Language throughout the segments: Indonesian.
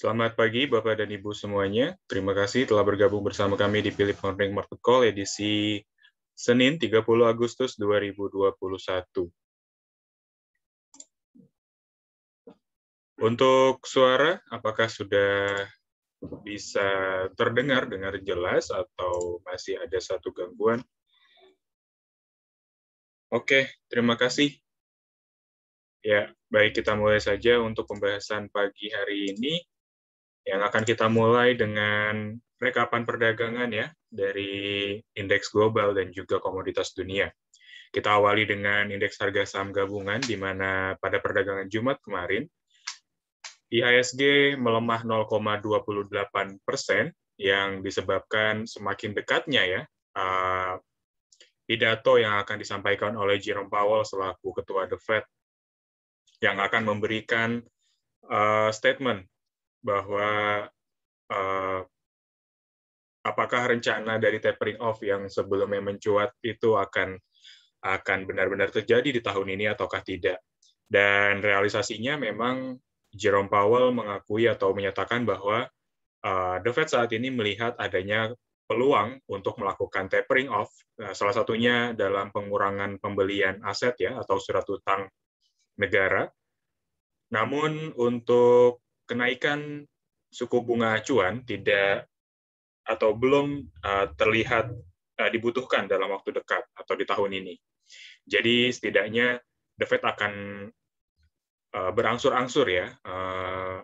Selamat pagi Bapak dan Ibu semuanya. Terima kasih telah bergabung bersama kami di Philip Morning Market Call edisi Senin 30 Agustus 2021. Untuk suara, apakah sudah bisa terdengar dengar jelas atau masih ada satu gangguan? Oke, terima kasih. Ya, baik kita mulai saja untuk pembahasan pagi hari ini yang akan kita mulai dengan rekapan perdagangan ya dari indeks global dan juga komoditas dunia. Kita awali dengan indeks harga saham gabungan di mana pada perdagangan Jumat kemarin IHSG melemah 0,28 persen yang disebabkan semakin dekatnya ya eh, pidato yang akan disampaikan oleh Jerome Powell selaku ketua The Fed yang akan memberikan eh, statement bahwa uh, apakah rencana dari tapering off yang sebelumnya mencuat itu akan akan benar-benar terjadi di tahun ini ataukah tidak. Dan realisasinya memang Jerome Powell mengakui atau menyatakan bahwa uh, The Fed saat ini melihat adanya peluang untuk melakukan tapering off, eh, salah satunya dalam pengurangan pembelian aset ya atau surat utang negara. Namun untuk kenaikan suku bunga acuan tidak atau belum uh, terlihat uh, dibutuhkan dalam waktu dekat atau di tahun ini. Jadi setidaknya The Fed akan uh, berangsur-angsur ya uh,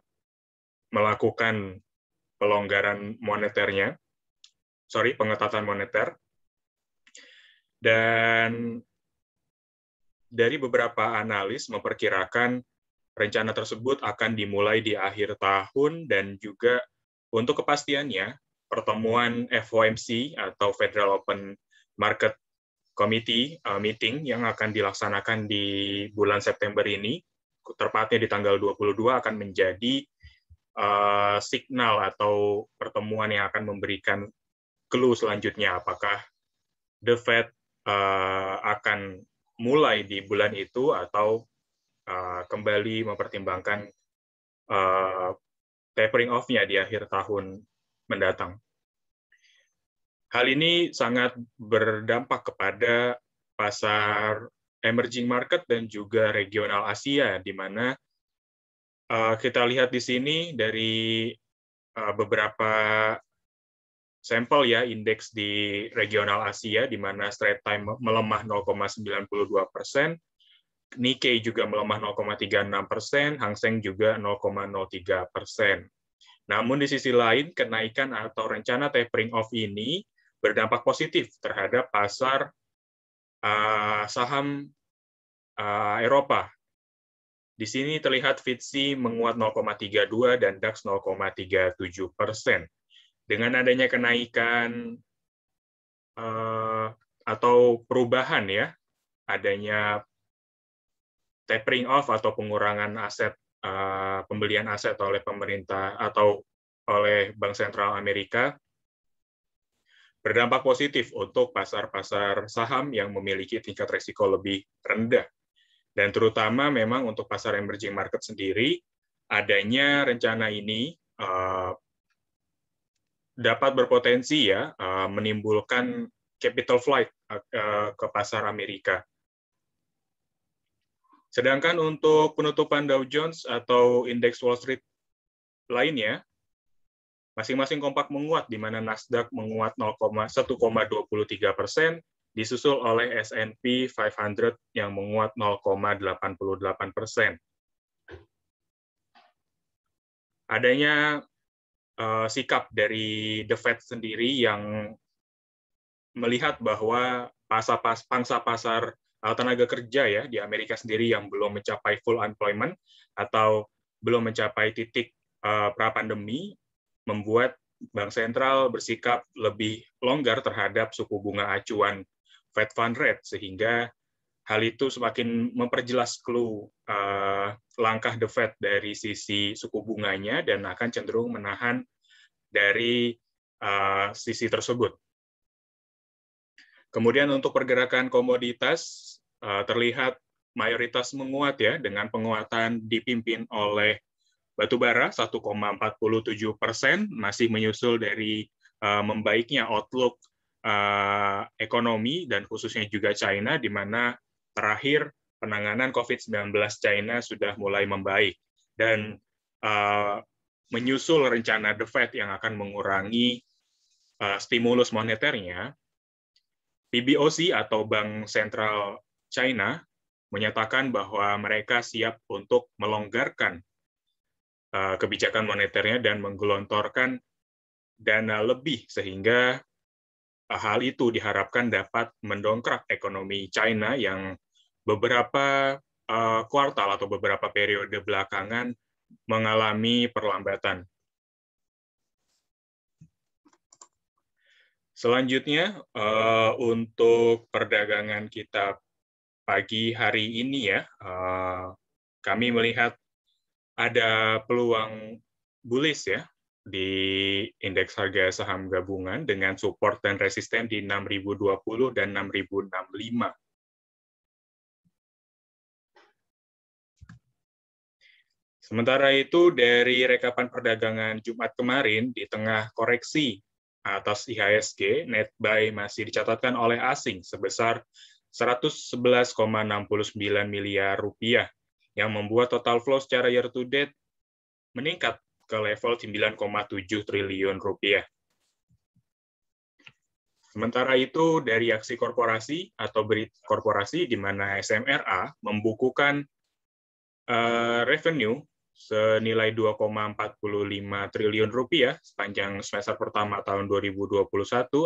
melakukan pelonggaran moneternya, sorry pengetatan moneter. Dan dari beberapa analis memperkirakan Rencana tersebut akan dimulai di akhir tahun dan juga untuk kepastiannya, pertemuan FOMC atau Federal Open Market Committee uh, meeting yang akan dilaksanakan di bulan September ini, terpatnya di tanggal 22 akan menjadi uh, signal atau pertemuan yang akan memberikan clue selanjutnya apakah The Fed uh, akan mulai di bulan itu atau uh, kembali mempertimbangkan uh, tapering off-nya di akhir tahun mendatang. Hal ini sangat berdampak kepada pasar emerging market dan juga regional Asia, di mana uh, kita lihat di sini dari uh, beberapa sampel ya indeks di regional Asia, di mana straight time melemah 0,92 persen, Nikkei juga melemah 0,36 persen, Hang Seng juga 0,03 persen. Namun di sisi lain, kenaikan atau rencana tapering off ini berdampak positif terhadap pasar uh, saham uh, Eropa. Di sini terlihat FTSE menguat 0,32 dan DAX 0,37 persen. Dengan adanya kenaikan uh, atau perubahan ya, adanya tapering off atau pengurangan aset uh, pembelian aset oleh pemerintah atau oleh Bank Sentral Amerika berdampak positif untuk pasar-pasar saham yang memiliki tingkat risiko lebih rendah. Dan terutama memang untuk pasar emerging market sendiri, adanya rencana ini eh, dapat berpotensi ya eh, menimbulkan capital flight ke pasar Amerika Sedangkan untuk penutupan Dow Jones atau indeks Wall Street lainnya, masing-masing kompak menguat, di mana Nasdaq menguat 1,23 persen, disusul oleh S&P 500 yang menguat 0,88 persen. Adanya uh, sikap dari The Fed sendiri yang melihat bahwa pasar pas pangsa pasar tenaga kerja ya di Amerika sendiri yang belum mencapai full employment atau belum mencapai titik eh, pra pandemi membuat bank sentral bersikap lebih longgar terhadap suku bunga acuan Fed Fund Rate sehingga hal itu semakin memperjelas clue eh, langkah The Fed dari sisi suku bunganya dan akan cenderung menahan dari eh, sisi tersebut. Kemudian untuk pergerakan komoditas eh, terlihat mayoritas menguat ya dengan penguatan dipimpin oleh batubara 1,47 persen masih menyusul dari eh, membaiknya outlook eh, ekonomi dan khususnya juga China di mana terakhir penanganan COVID-19 China sudah mulai membaik dan menyusul rencana The Fed yang akan mengurangi stimulus moneternya PBOC atau Bank Sentral China menyatakan bahwa mereka siap untuk melonggarkan eh, kebijakan moneternya dan menggelontorkan dana lebih sehingga eh, hal itu diharapkan dapat mendongkrak ekonomi China yang beberapa eh, kuartal atau beberapa periode belakangan mengalami perlambatan. Selanjutnya uh, untuk perdagangan kita pagi hari ini ya, uh, kami melihat ada peluang bullish ya di indeks harga saham gabungan dengan support dan resisten di 6020 dan 6065. Sementara itu dari rekapan perdagangan Jumat kemarin di tengah koreksi atas IHSG, net buy masih dicatatkan oleh asing sebesar 111,69 miliar rupiah yang membuat total flow secara year to date meningkat ke level 9,7 triliun rupiah. Sementara itu, dari aksi korporasi atau berita korporasi, di mana SMRA membukukan uh, revenue senilai 2,45 triliun rupiah sepanjang semester pertama tahun 2021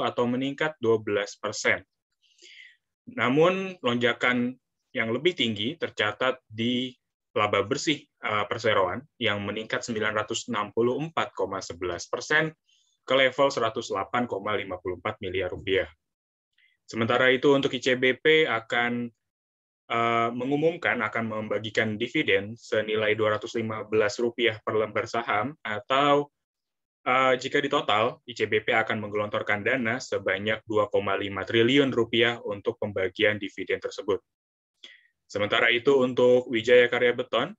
atau meningkat 12 persen. Namun lonjakan yang lebih tinggi tercatat di laba bersih uh, perseroan yang meningkat 964,11 persen ke level 108,54 miliar rupiah. Sementara itu untuk ICBP akan Eh, mengumumkan akan membagikan dividen senilai Rp215 per lembar saham atau uh, jika total, ICBP akan menggelontorkan dana sebanyak 2,5 triliun rupiah untuk pembagian dividen tersebut. Sementara itu untuk Wijaya Karya Beton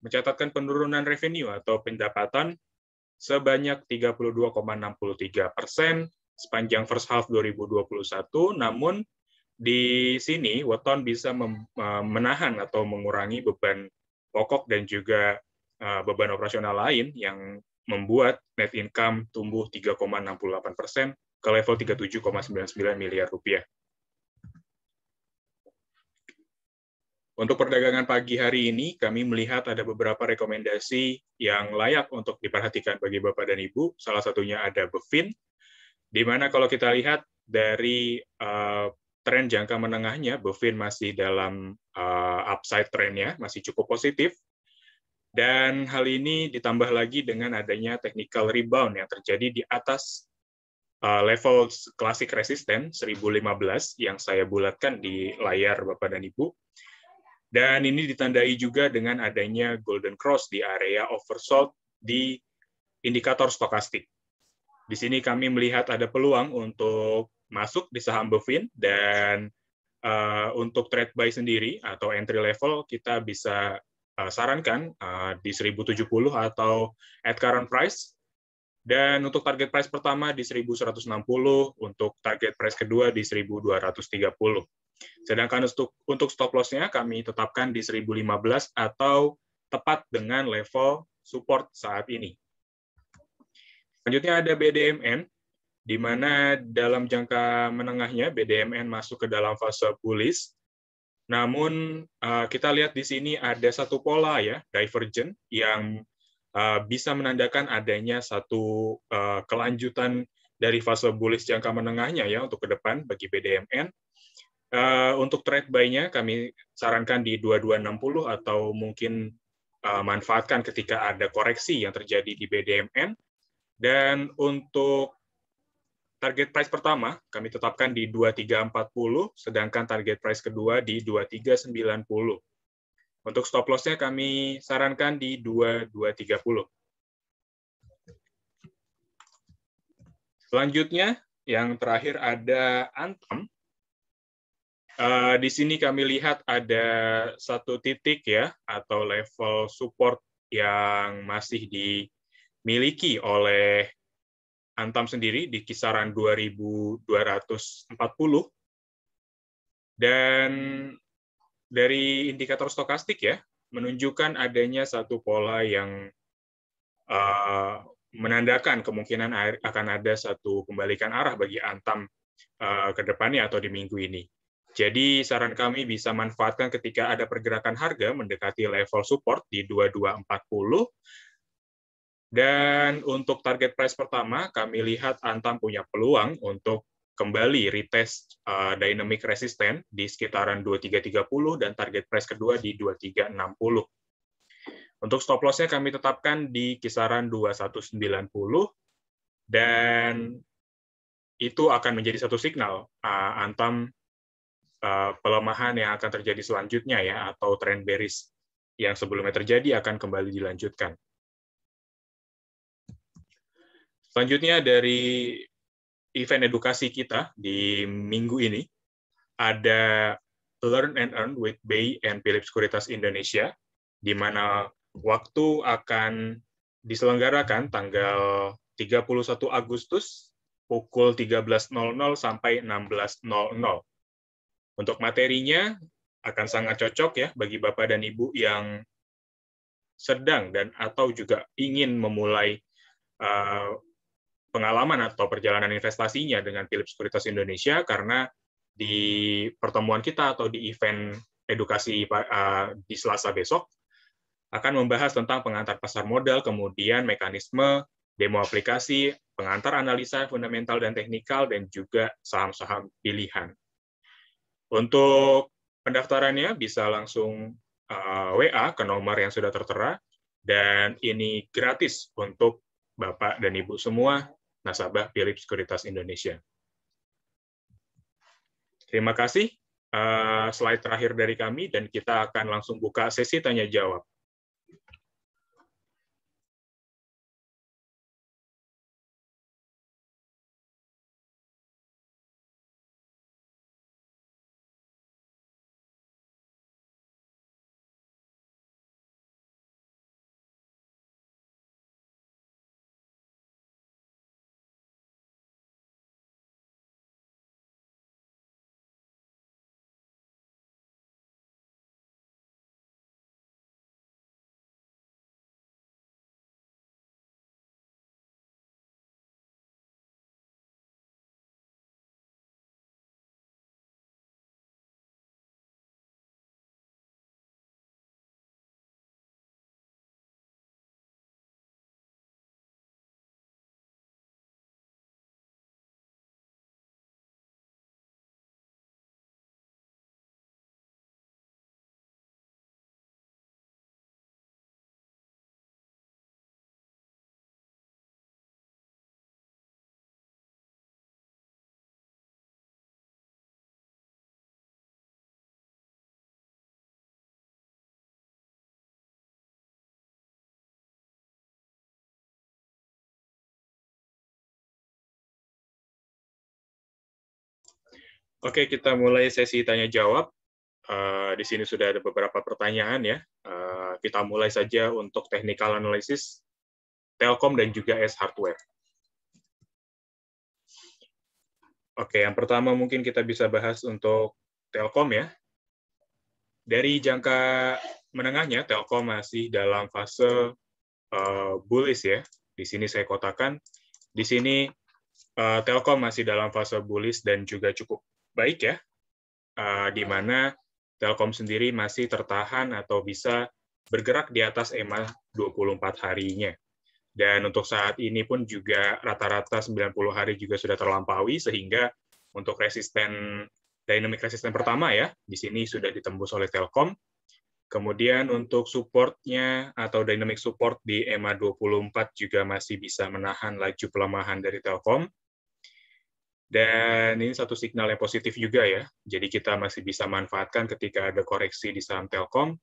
mencatatkan penurunan revenue atau pendapatan sebanyak 32,63 persen sepanjang first half 2021, namun di sini weton bisa eh, menahan atau mengurangi beban pokok dan juga eh, beban operasional lain yang membuat net income tumbuh 3,68 persen ke level 37,99 miliar rupiah. Untuk perdagangan pagi hari ini, kami melihat ada beberapa rekomendasi yang layak untuk diperhatikan bagi Bapak dan Ibu. Salah satunya ada Bevin, di mana kalau kita lihat dari uh, tren jangka menengahnya Bovin masih dalam uh, upside trennya, masih cukup positif. Dan hal ini ditambah lagi dengan adanya technical rebound yang terjadi di atas uh, level klasik resisten 1015 yang saya bulatkan di layar Bapak dan Ibu. Dan ini ditandai juga dengan adanya golden cross di area oversold di indikator stokastik. Di sini kami melihat ada peluang untuk masuk di saham Bevin dan uh, untuk trade buy sendiri atau entry level kita bisa uh, sarankan uh, di 1070 atau at current price dan untuk target price pertama di 1160, untuk target price kedua di 1230. Sedangkan untuk, untuk stop lossnya kami tetapkan di 1015 atau tepat dengan level support saat ini. Selanjutnya ada BDMN di mana dalam jangka menengahnya BDMN masuk ke dalam fase bullish. Namun eh, kita lihat di sini ada satu pola ya, divergent yang eh, bisa menandakan adanya satu eh, kelanjutan dari fase bullish jangka menengahnya ya untuk ke depan bagi BDMN. Untuk trade buy-nya kami sarankan di 2260 atau mungkin manfaatkan ketika ada koreksi yang terjadi di BDMN. Dan untuk target price pertama kami tetapkan di 2340, sedangkan target price kedua di 2390. Untuk stop loss-nya kami sarankan di 2230. Selanjutnya, yang terakhir ada Antam. Eh, di sini kami lihat ada satu titik ya, atau level support yang masih dimiliki oleh Antam sendiri di kisaran 2240 dan dari indikator stokastik ya menunjukkan adanya satu pola yang uh, menandakan kemungkinan akan ada satu pembalikan arah bagi Antam uh, ke depannya atau di minggu ini. Jadi saran kami bisa manfaatkan ketika ada pergerakan harga mendekati level support di 2240 dan untuk target price pertama, kami lihat Antam punya peluang untuk kembali retest uh, dynamic resistance di sekitaran 2330 dan target price kedua di 2360. Untuk stop loss-nya kami tetapkan di kisaran 2190 dan itu akan menjadi satu signal uh, antam uh, pelemahan yang akan terjadi selanjutnya ya atau trend bearish yang sebelumnya terjadi akan kembali dilanjutkan. Selanjutnya dari event edukasi kita di minggu ini ada Learn and Earn with Bay and Philips Sekuritas Indonesia, di mana waktu akan diselenggarakan tanggal 31 Agustus pukul 13.00 sampai 16.00. Untuk materinya akan sangat cocok ya bagi Bapak dan Ibu yang sedang dan atau juga ingin memulai uh, pengalaman atau perjalanan investasinya dengan Philip Sekuritas Indonesia karena di pertemuan kita atau di event edukasi eh, di Selasa besok akan membahas tentang pengantar pasar modal, kemudian mekanisme demo aplikasi, pengantar analisa fundamental dan teknikal, dan juga saham-saham pilihan. Untuk pendaftarannya bisa langsung eh, WA ke nomor yang sudah tertera, dan ini gratis untuk Bapak dan Ibu semua nasabah Philip Sekuritas Indonesia. Terima kasih. Uh, slide terakhir dari kami dan kita akan langsung buka sesi tanya jawab. Oke, kita mulai sesi tanya jawab. Uh, di sini sudah ada beberapa pertanyaan ya. Uh, kita mulai saja untuk technical analysis Telkom dan juga S Hardware. Oke, yang pertama mungkin kita bisa bahas untuk Telkom ya. Dari jangka menengahnya, Telkom masih dalam fase uh, bullish ya. Di sini saya kotakan, di sini uh, Telkom masih dalam fase bullish dan juga cukup baik ya, eh, di mana Telkom sendiri masih tertahan atau bisa bergerak di atas EMA 24 harinya. Dan untuk saat ini pun juga rata-rata 90 hari juga sudah terlampaui, sehingga untuk resisten dynamic resisten pertama ya, di sini sudah ditembus oleh Telkom. Kemudian untuk supportnya atau dynamic support di EMA 24 juga masih bisa menahan laju pelemahan dari Telkom. Dan ini satu signal yang positif juga ya. Jadi kita masih bisa manfaatkan ketika ada koreksi di saham Telkom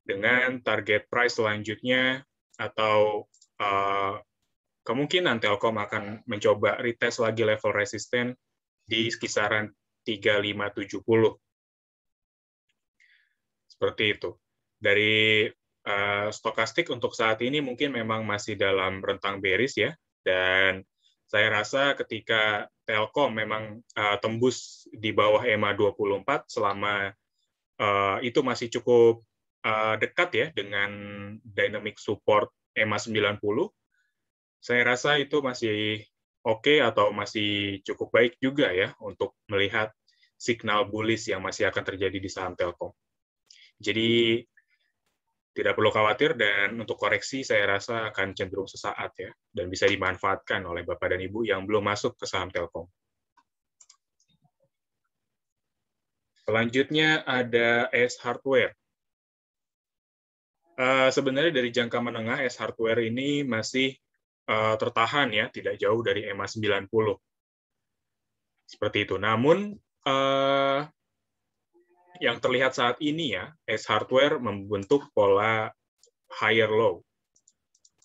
dengan target price selanjutnya atau uh, kemungkinan Telkom akan mencoba retest lagi level resisten di kisaran 3570. Seperti itu. Dari uh, stokastik untuk saat ini mungkin memang masih dalam rentang bearish ya dan saya rasa ketika Telkom memang uh, tembus di bawah e EMA 24 selama uh, itu masih cukup uh, dekat ya dengan dynamic support e EMA 90 saya rasa itu masih oke okay atau masih cukup baik juga ya untuk melihat signal bullish yang masih akan terjadi di saham Telkom. Jadi tidak perlu khawatir dan untuk koreksi saya rasa akan cenderung sesaat ya dan bisa dimanfaatkan oleh Bapak dan Ibu yang belum masuk ke saham Telkom. Selanjutnya ada S Hardware. Uh, sebenarnya dari jangka menengah S Hardware ini masih uh, tertahan ya, tidak jauh dari e EMA 90. Seperti itu. Namun uh, yang terlihat saat ini ya, S hardware membentuk pola higher low,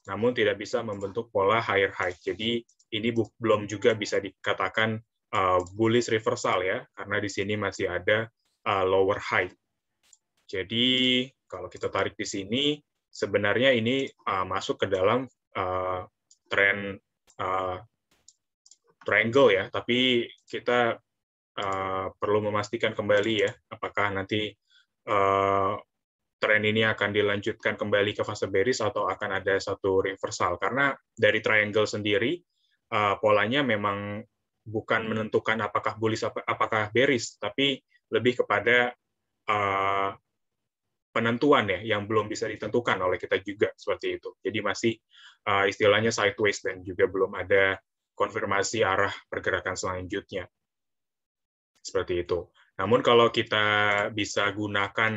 namun tidak bisa membentuk pola higher high. Jadi ini belum juga bisa dikatakan uh, bullish reversal ya, karena di sini masih ada uh, lower high. Jadi kalau kita tarik di sini, sebenarnya ini uh, masuk ke dalam uh, tren uh, triangle ya, tapi kita Eh, perlu memastikan kembali ya apakah nanti uh, tren ini akan dilanjutkan kembali ke fase bearish atau akan ada satu reversal karena dari triangle sendiri uh, polanya memang bukan menentukan apakah bullish apakah bearish tapi lebih kepada uh, penentuan ya yang belum bisa ditentukan oleh kita juga seperti itu. Jadi masih uh, istilahnya sideways dan juga belum ada konfirmasi arah pergerakan selanjutnya seperti itu. Namun kalau kita bisa gunakan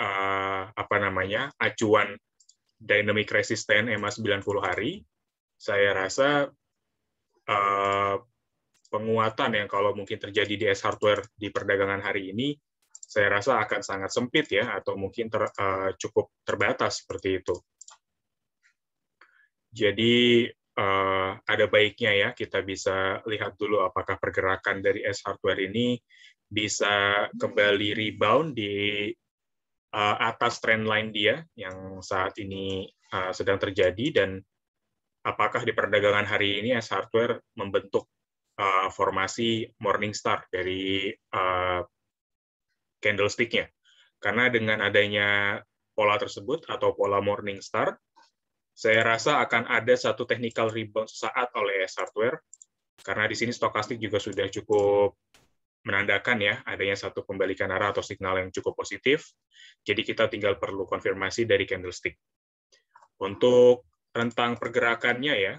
uh, apa namanya acuan dynamic resisten EMA 90 hari, saya rasa uh, penguatan yang kalau mungkin terjadi di S hardware di perdagangan hari ini, saya rasa akan sangat sempit ya atau mungkin ter, uh, cukup terbatas seperti itu. Jadi uh, ada baiknya ya kita bisa lihat dulu apakah pergerakan dari S hardware ini bisa kembali rebound di uh, atas trend line dia yang saat ini uh, sedang terjadi dan apakah di perdagangan hari ini S hardware membentuk uh, formasi morning star dari uh, candlesticknya karena dengan adanya pola tersebut atau pola morning star saya rasa akan ada satu technical rebound saat oleh software karena di sini stokastik juga sudah cukup menandakan ya adanya satu pembalikan arah atau signal yang cukup positif. Jadi kita tinggal perlu konfirmasi dari candlestick. Untuk rentang pergerakannya ya,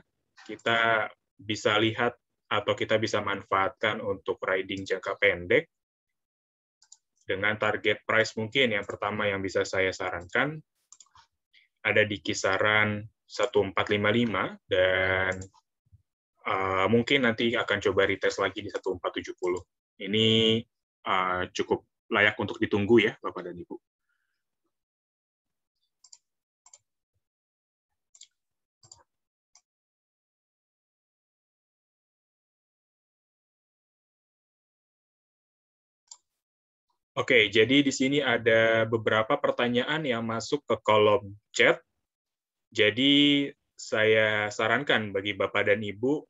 kita bisa lihat atau kita bisa manfaatkan untuk riding jangka pendek dengan target price mungkin yang pertama yang bisa saya sarankan ada di kisaran 1455 dan uh, mungkin nanti akan coba retest lagi di 1470. Ini uh, cukup layak untuk ditunggu ya Bapak dan Ibu. Oke, jadi di sini ada beberapa pertanyaan yang masuk ke kolom chat. Jadi saya sarankan bagi Bapak dan Ibu,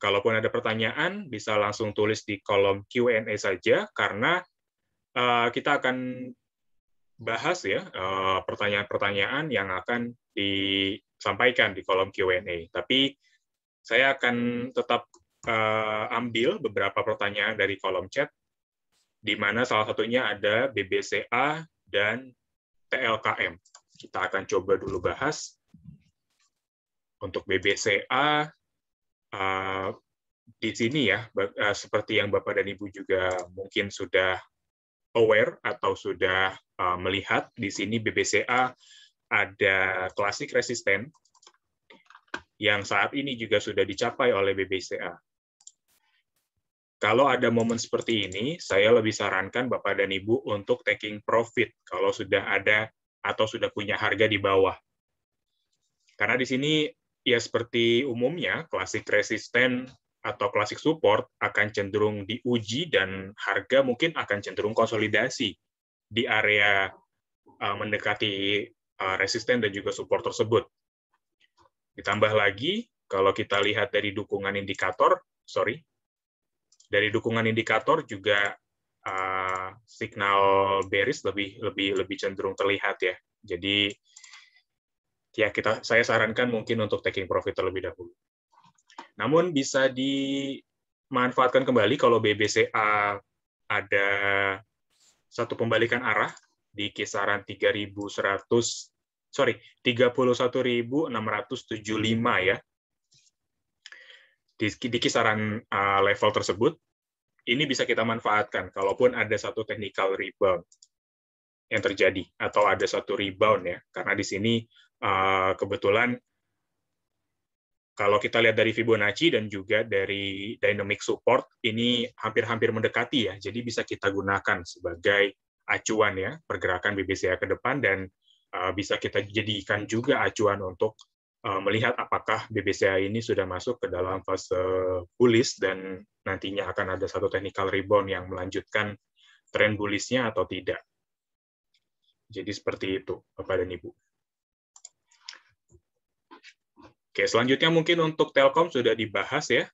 kalaupun ada pertanyaan, bisa langsung tulis di kolom Q&A saja, karena uh, kita akan bahas ya eh, pertanyaan-pertanyaan uh, yang akan disampaikan di kolom Q&A. Tapi saya akan tetap uh, ambil beberapa pertanyaan dari kolom chat di mana salah satunya ada BBCA dan TLKM. Kita akan coba dulu bahas untuk BBCA eh, di sini ya, eh, seperti yang Bapak dan Ibu juga mungkin sudah aware atau sudah eh, melihat di sini BBCA ada klasik resisten yang saat ini juga sudah dicapai oleh BBCA kalau ada momen seperti ini, saya lebih sarankan Bapak dan Ibu untuk taking profit kalau sudah ada atau sudah punya harga di bawah. Karena di sini ya seperti umumnya, klasik resisten atau klasik support akan cenderung diuji dan harga mungkin akan cenderung konsolidasi di area e, mendekati e, resisten dan juga support tersebut. Ditambah lagi, kalau kita lihat dari dukungan indikator, sorry, dari dukungan indikator juga uh, signal bearish lebih lebih lebih cenderung terlihat ya. Jadi ya kita saya sarankan mungkin untuk taking profit terlebih dahulu. Namun bisa dimanfaatkan kembali kalau BBCA ada satu pembalikan arah di kisaran 3100 sorry 31675 ya di, di kisaran uh, level tersebut, ini bisa kita manfaatkan kalaupun ada satu technical rebound yang terjadi atau ada satu rebound ya karena di sini uh, kebetulan kalau kita lihat dari Fibonacci dan juga dari dynamic support ini hampir-hampir mendekati ya jadi bisa kita gunakan sebagai acuan ya pergerakan BBCA ke depan dan uh, bisa kita jadikan juga acuan untuk Eh, melihat apakah BBCA ini sudah masuk ke dalam fase bullish dan nantinya akan ada satu technical rebound yang melanjutkan tren bullishnya atau tidak. Jadi seperti itu, Bapak dan Ibu. Oke, selanjutnya mungkin untuk Telkom sudah dibahas ya.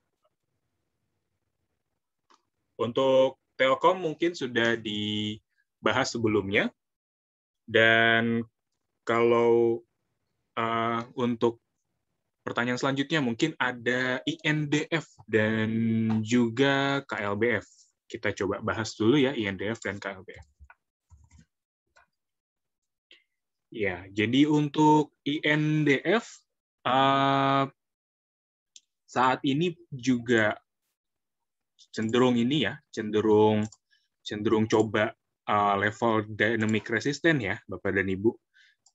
Untuk Telkom mungkin sudah dibahas sebelumnya. Dan kalau uh, untuk pertanyaan selanjutnya mungkin ada INDF dan juga KLBF. Kita coba bahas dulu ya INDF dan KLBF. Ya, jadi untuk INDF uh, eh, saat ini juga cenderung ini ya, cenderung cenderung coba uh, level dynamic resistance ya, Bapak dan Ibu.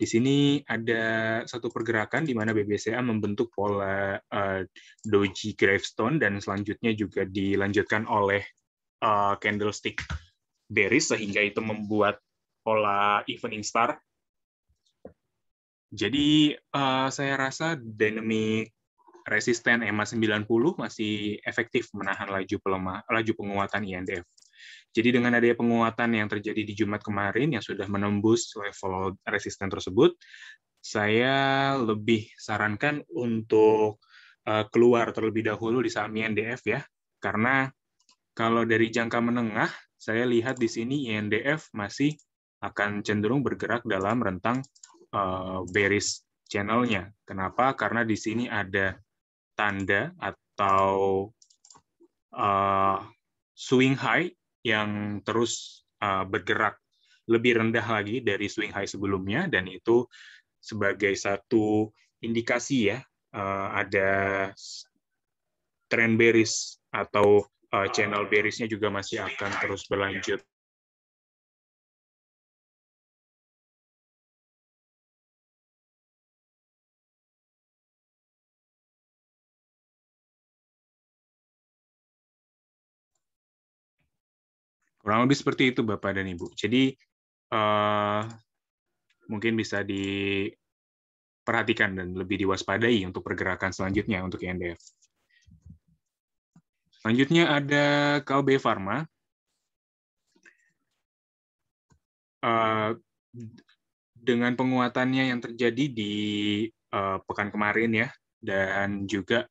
Di sini ada satu pergerakan di mana BBCA membentuk pola uh, doji gravestone dan selanjutnya juga dilanjutkan oleh uh, candlestick bearish sehingga itu membuat pola evening star. Jadi uh, saya rasa dynamic resisten EMA 90 masih efektif menahan laju pelemah laju penguatan INDF. Jadi dengan adanya penguatan yang terjadi di Jumat kemarin yang sudah menembus level resisten tersebut, saya lebih sarankan untuk eh, keluar terlebih dahulu di saham INDF ya, karena kalau dari jangka menengah, saya lihat di sini INDF masih akan cenderung bergerak dalam rentang eh, bearish channelnya. Kenapa? Karena di sini ada tanda atau eh, swing high yang terus uh, bergerak lebih rendah lagi dari swing high sebelumnya dan itu sebagai satu indikasi ya uh, ada trend bearish atau uh, channel bearishnya juga masih akan terus berlanjut. Kurang lebih seperti itu Bapak dan Ibu. Jadi uh, mungkin bisa diperhatikan dan lebih diwaspadai untuk pergerakan selanjutnya untuk INDF. Selanjutnya ada KB Pharma. Uh, dengan penguatannya yang terjadi di uh, pekan kemarin ya, dan juga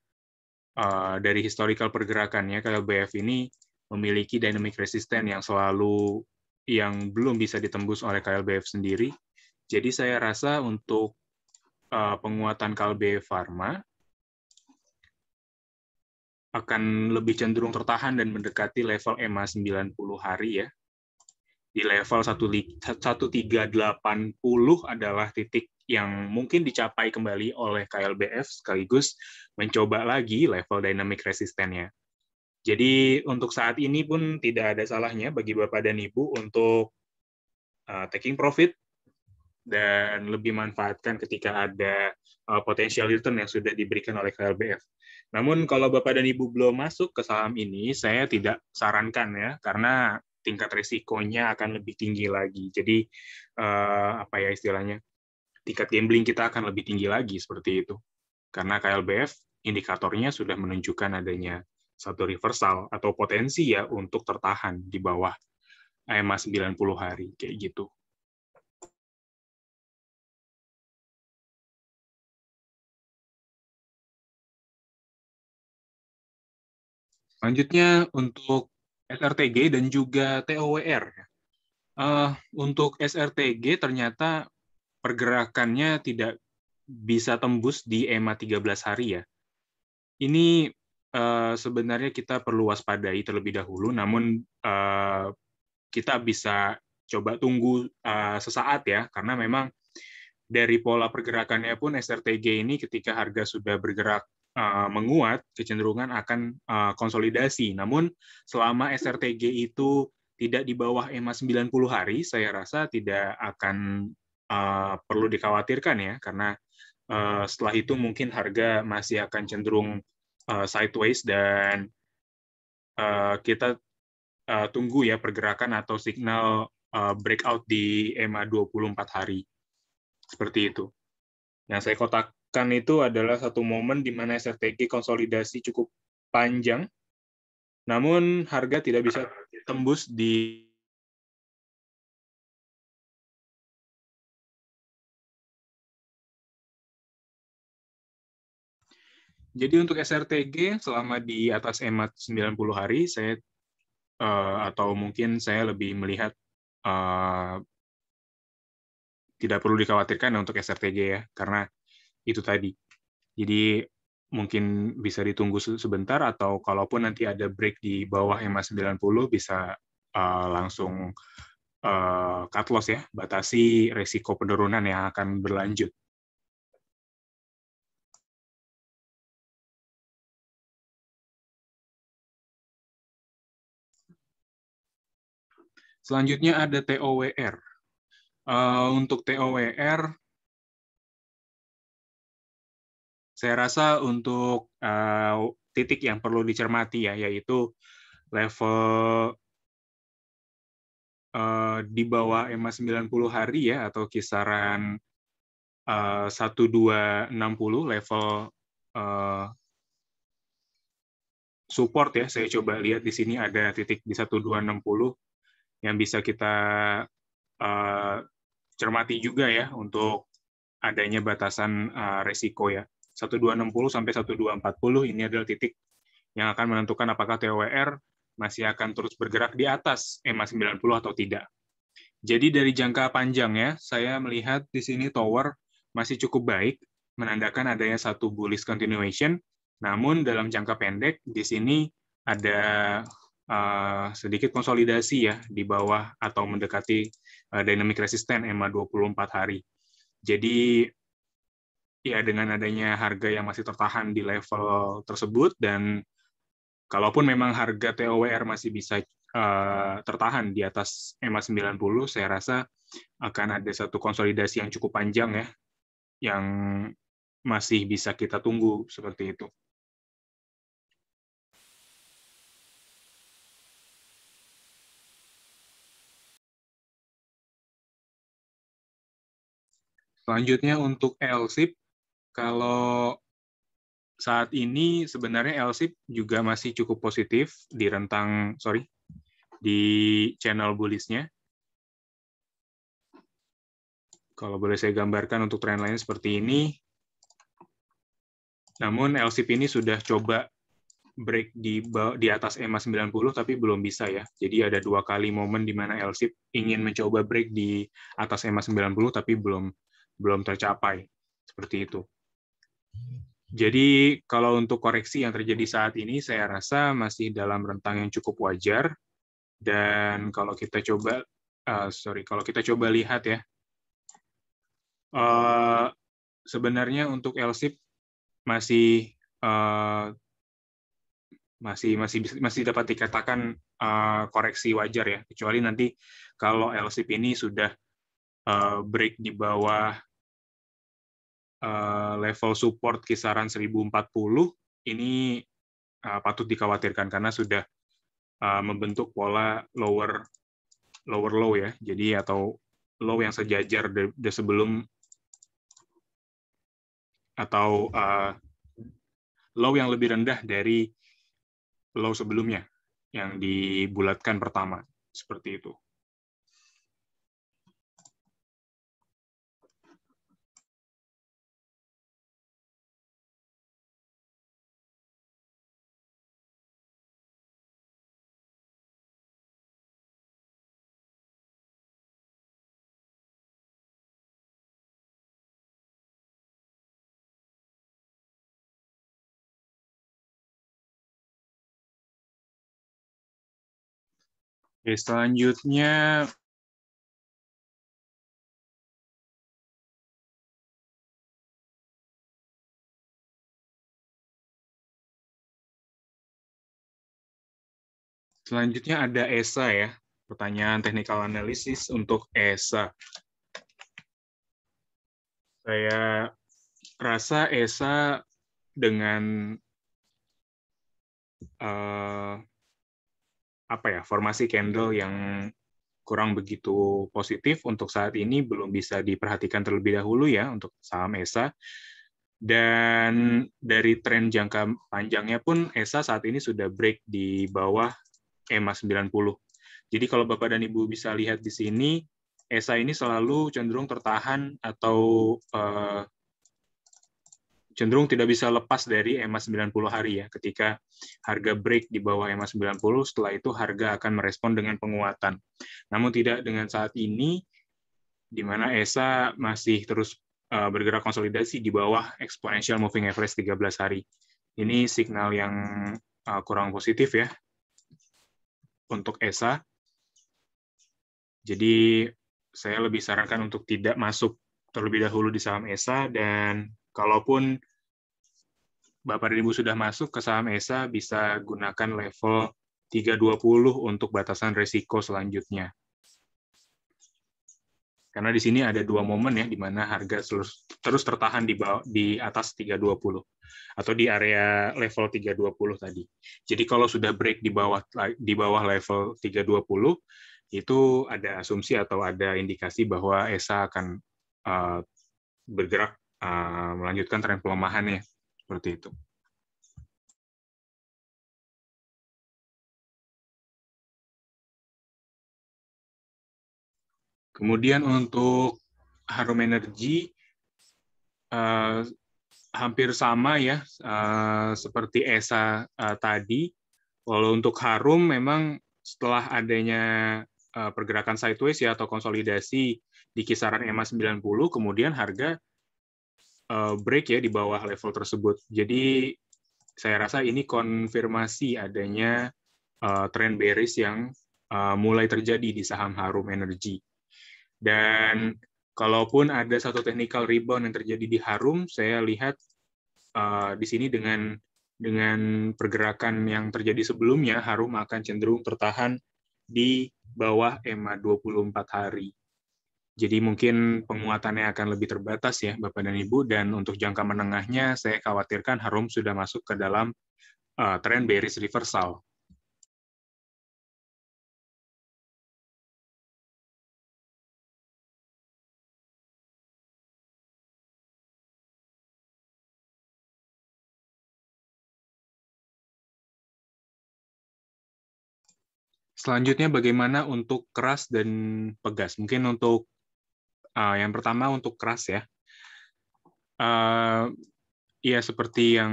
uh, dari historical pergerakannya KLBF ini memiliki dynamic resistance yang selalu yang belum bisa ditembus oleh KLBF sendiri. Jadi saya rasa untuk uh, penguatan KLB Pharma akan lebih cenderung tertahan dan mendekati level e EMA 90 hari ya. Di level 1380 adalah titik yang mungkin dicapai kembali oleh KLBF sekaligus mencoba lagi level dynamic resistance jadi untuk saat ini pun tidak ada salahnya bagi Bapak dan Ibu untuk uh, taking profit dan lebih manfaatkan ketika ada uh, eh, potensial return yang sudah diberikan oleh KLBF. Namun kalau Bapak dan Ibu belum masuk ke saham ini, saya tidak sarankan ya, karena tingkat resikonya akan lebih tinggi lagi. Jadi uh, apa ya istilahnya, tingkat gambling kita akan lebih tinggi lagi seperti itu. Karena KLBF indikatornya sudah menunjukkan adanya satu reversal atau potensi ya untuk tertahan di bawah EMA 90 hari kayak gitu. Selanjutnya untuk SRTG dan juga TOWR. Uh, ya. eh, untuk SRTG ternyata pergerakannya tidak bisa tembus di EMA 13 hari ya. Ini Eh, sebenarnya kita perlu waspadai terlebih dahulu, namun eh, kita bisa coba tunggu eh, sesaat ya, karena memang dari pola pergerakannya pun SRTG ini ketika harga sudah bergerak menguat, kecenderungan akan konsolidasi. Namun selama SRTG itu tidak di bawah EMA 90 hari, saya rasa tidak akan perlu dikhawatirkan ya, karena setelah itu mungkin harga masih akan cenderung uh, sideways dan uh, kita uh, tunggu ya pergerakan atau signal uh, breakout di e EMA 24 hari. Seperti itu. Yang saya kotakkan itu adalah satu momen di mana strategi konsolidasi cukup panjang, namun harga tidak bisa tembus di Jadi untuk SRTG selama di atas EMAT 90 hari, saya eh, atau mungkin saya lebih melihat eh, tidak perlu dikhawatirkan untuk SRTG ya, karena itu tadi. Jadi mungkin bisa ditunggu sebentar atau kalaupun nanti ada break di bawah EMA 90 bisa eh, langsung cut loss ya, batasi resiko penurunan yang akan berlanjut Selanjutnya ada TOWR. Uh, eh, untuk TOWR, saya rasa untuk uh, titik yang perlu dicermati ya, yaitu level uh, di bawah EMA 90 hari ya, atau kisaran uh, 1260 level uh, support ya. Saya coba lihat di sini ada titik di 1260 yang bisa kita uh, cermati juga ya untuk adanya batasan uh, resiko ya. 1260 sampai 1240 ini adalah titik yang akan menentukan apakah TWR masih akan terus bergerak di atas e EMA 90 atau tidak. Jadi dari jangka panjang ya, saya melihat di sini tower masih cukup baik, menandakan adanya satu bullish continuation. Namun dalam jangka pendek di sini ada Eh, sedikit konsolidasi ya di bawah atau mendekati uh, dynamic resisten EMA 24 hari. Jadi ya dengan adanya harga yang masih tertahan di level tersebut dan kalaupun memang harga TOWR masih bisa eh, tertahan di atas EMA 90, saya rasa akan ada satu konsolidasi yang cukup panjang ya yang masih bisa kita tunggu seperti itu. Selanjutnya untuk LSIP, kalau saat ini sebenarnya LSIP juga masih cukup positif di rentang, sorry, di channel bullishnya. Kalau boleh saya gambarkan untuk trend lain seperti ini. Namun LSIP ini sudah coba break di di atas e EMA 90 tapi belum bisa ya. Jadi ada dua kali momen di mana LSIP ingin mencoba break di atas e EMA 90 tapi belum belum tercapai seperti itu. Jadi kalau untuk koreksi yang terjadi saat ini, saya rasa masih dalam rentang yang cukup wajar. Dan kalau kita coba, uh, sorry, kalau kita coba lihat ya, uh, sebenarnya untuk LSIP masih uh, masih masih masih dapat dikatakan uh, koreksi wajar ya, kecuali nanti kalau LSIP ini sudah uh, break di bawah Eh, level support kisaran 1040 ini eh, patut dikhawatirkan karena sudah eh, membentuk pola lower lower low ya. Jadi atau low yang sejajar dari sebelum atau low yang lebih rendah dari low sebelumnya yang dibulatkan pertama seperti itu. Oke, selanjutnya Selanjutnya ada ESA ya, pertanyaan technical analysis untuk ESA. Saya rasa ESA dengan uh, apa ya formasi candle yang kurang begitu positif untuk saat ini belum bisa diperhatikan terlebih dahulu ya untuk saham ESA dan dari tren jangka panjangnya pun ESA saat ini sudah break di bawah e EMA 90. Jadi kalau Bapak dan Ibu bisa lihat di sini, ESA ini selalu cenderung tertahan atau uh, cenderung tidak bisa lepas dari e EMA 90 hari ya. Ketika harga break di bawah e EMA 90, setelah itu harga akan merespon dengan penguatan. Namun tidak dengan saat ini, di mana ESA masih terus eh, bergerak konsolidasi di bawah exponential moving average 13 hari. Ini signal yang eh, kurang positif ya untuk ESA. Jadi saya lebih sarankan untuk tidak masuk terlebih dahulu di saham ESA dan Kalaupun Bapak dan Ibu sudah masuk ke saham ESA, bisa gunakan level 320 untuk batasan resiko selanjutnya. Karena di sini ada dua momen ya, di mana harga terus tertahan di, bawah, di atas 320 atau di area level 320 tadi. Jadi kalau sudah break di bawah di bawah level 320 itu ada asumsi atau ada indikasi bahwa ESA akan uh, bergerak uh, melanjutkan tren pelemahan ya seperti itu. Kemudian untuk harum energi uh, hampir sama ya uh, seperti ESA uh, eh, tadi. Kalau untuk harum memang setelah adanya uh, pergerakan sideways ya atau konsolidasi di kisaran e EMA 90 kemudian harga Eh, break ya di bawah level tersebut. Jadi saya rasa ini konfirmasi adanya uh, eh, tren bearish yang uh, mulai terjadi di saham Harum Energy. Dan kalaupun ada satu technical rebound yang terjadi di Harum, saya lihat uh, di sini dengan dengan pergerakan yang terjadi sebelumnya, Harum akan cenderung tertahan di bawah EMA 24 hari. Jadi mungkin hmm. penguatannya akan lebih terbatas ya Bapak dan Ibu dan untuk jangka menengahnya saya khawatirkan harum sudah masuk ke dalam uh, tren bearish reversal. Selanjutnya bagaimana untuk keras dan pegas? Mungkin untuk Uh, yang pertama untuk keras ya. Uh, ya seperti yang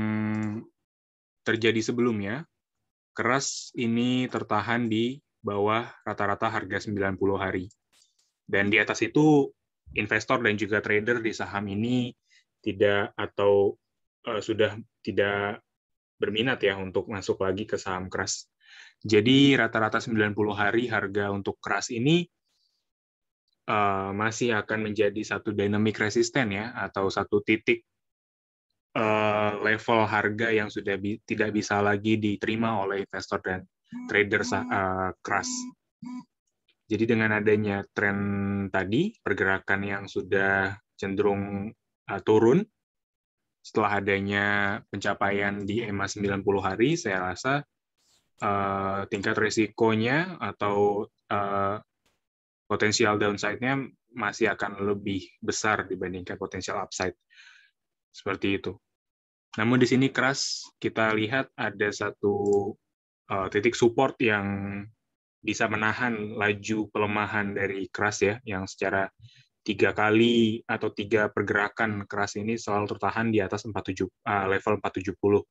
terjadi sebelumnya, keras ini tertahan di bawah rata-rata harga 90 hari. Dan di atas itu investor dan juga trader di saham ini tidak atau uh, sudah tidak berminat ya untuk masuk lagi ke saham keras. Jadi rata-rata 90 hari harga untuk keras ini Eh, masih akan menjadi satu dynamic resisten ya atau satu titik eh, level harga yang sudah tidak bisa lagi diterima oleh investor dan trader uh, keras. Jadi dengan adanya tren tadi, pergerakan yang sudah cenderung uh, turun, setelah adanya pencapaian di EMA 90 hari, saya rasa uh, tingkat resikonya atau uh, potensial downside-nya masih akan lebih besar dibandingkan potensial upside. Seperti itu. Namun di sini keras kita lihat ada satu eh, titik support yang bisa menahan laju pelemahan dari keras ya, yang secara tiga kali atau tiga pergerakan keras ini selalu tertahan di atas 470, eh, level 470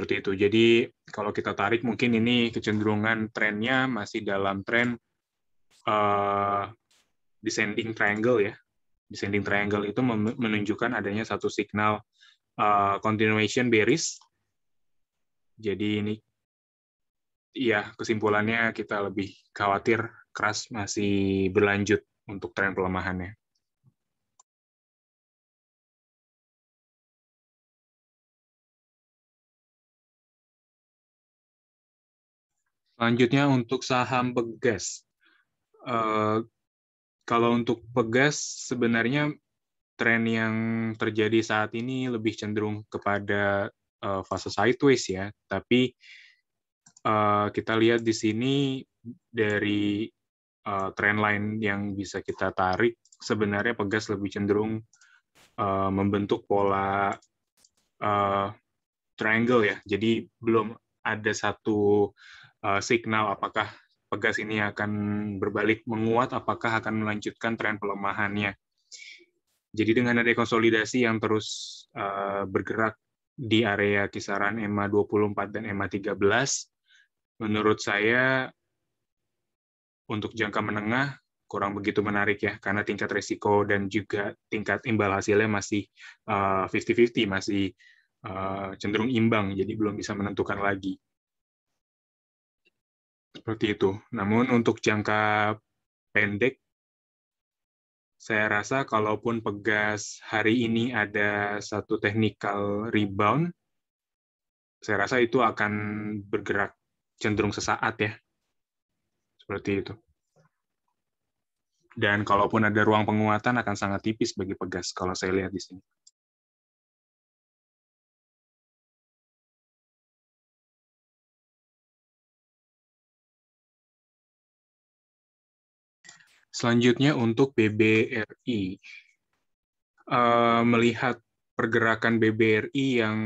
seperti itu. Jadi kalau kita tarik mungkin ini kecenderungan trennya masih dalam tren uh, eh, descending triangle ya. Descending triangle itu menunjukkan adanya satu signal uh, continuation bearish. Jadi ini ya kesimpulannya kita lebih khawatir crash masih berlanjut untuk tren pelemahannya. Selanjutnya untuk saham pegas. Eh, kalau untuk pegas sebenarnya tren yang terjadi saat ini lebih cenderung kepada eh, fase sideways ya, tapi eh, kita lihat di sini dari uh, trend line yang bisa kita tarik sebenarnya pegas lebih cenderung membentuk pola triangle ya. Jadi belum ada satu uh, signal apakah pegas ini akan berbalik menguat, apakah akan melanjutkan tren pelemahannya. Jadi dengan ada konsolidasi yang terus uh, bergerak di area kisaran EMA 24 dan EMA 13, menurut saya untuk jangka menengah kurang begitu menarik ya, karena tingkat risiko dan juga tingkat imbal hasilnya masih 50-50, eh, masih cenderung imbang, jadi belum bisa menentukan lagi. Seperti itu. Namun untuk jangka pendek, saya rasa kalaupun pegas hari ini ada satu technical rebound, saya rasa itu akan bergerak cenderung sesaat ya. Seperti itu. Dan kalaupun ada ruang penguatan akan sangat tipis bagi pegas kalau saya lihat di sini. Selanjutnya untuk BBRI. Uh, eh, melihat pergerakan BBRI yang